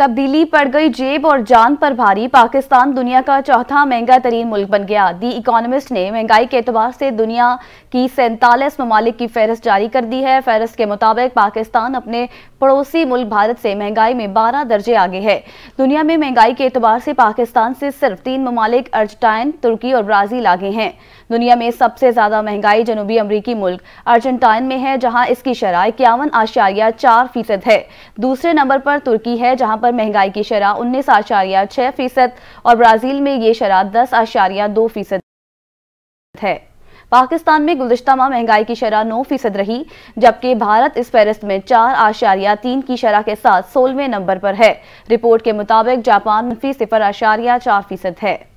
तब्दीली पड़ गई जेब और जान पर भारी पाकिस्तान दुनिया का चौथा महंगा तरीन मुल्क बन गया दी इकोनॉमिस्ट ने महंगाई के अतबार से दुनिया की सैंतालीस ममालिक की फहरस्त जारी कर दी है फहरस्त के मुताबिक पाकिस्तान अपने पड़ोसी मुल्क भारत से महंगाई में बारह दर्जे आगे है दुनिया में महंगाई के अतबार से पाकिस्तान से सिर्फ तीन ममालिक अर्जटाइन तुर्की और ब्राज़ील आगे हैं दुनिया में सबसे ज़्यादा महंगाई जनूबी अमरीकी मुल्क अर्जेंटाइन में है जहाँ इसकी शरह इक्यावन आशारिया चार फीसद है दूसरे नंबर पर तुर्की है जहाँ पर पर महंगाई की शरह उन्नीस आशारिया छह फीसद और ब्राज़ील में ये शरह दस आशारिया दो फीसद है पाकिस्तान में गुजशत माह महंगाई की शरह नौ फीसद रही जबकि भारत इस फहरिस्त में चार आशारिया तीन की शरह के साथ सोलहवें नंबर पर है रिपोर्ट के मुताबिक जापान सिफर आशारिया चार फीसद है